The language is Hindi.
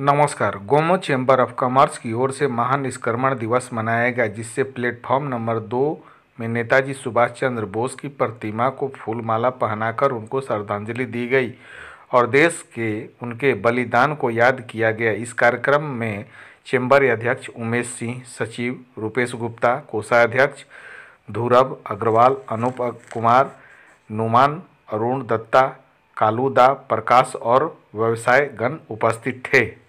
नमस्कार गोमो चैम्बर ऑफ कॉमर्स की ओर से महान निष्क्रमण दिवस मनाया गया जिससे प्लेटफॉर्म नंबर दो में नेताजी सुभाष चंद्र बोस की प्रतिमा को फूलमाला पहनाकर उनको श्रद्धांजलि दी गई और देश के उनके बलिदान को याद किया गया इस कार्यक्रम में चैम्बर अध्यक्ष उमेश सिंह सचिव रूपेश गुप्ता कोषाध्यक्ष धूरभ अग्रवाल अनुप कुमार नुमान अरुण दत्ता कालूदा प्रकाश और व्यवसायगण उपस्थित थे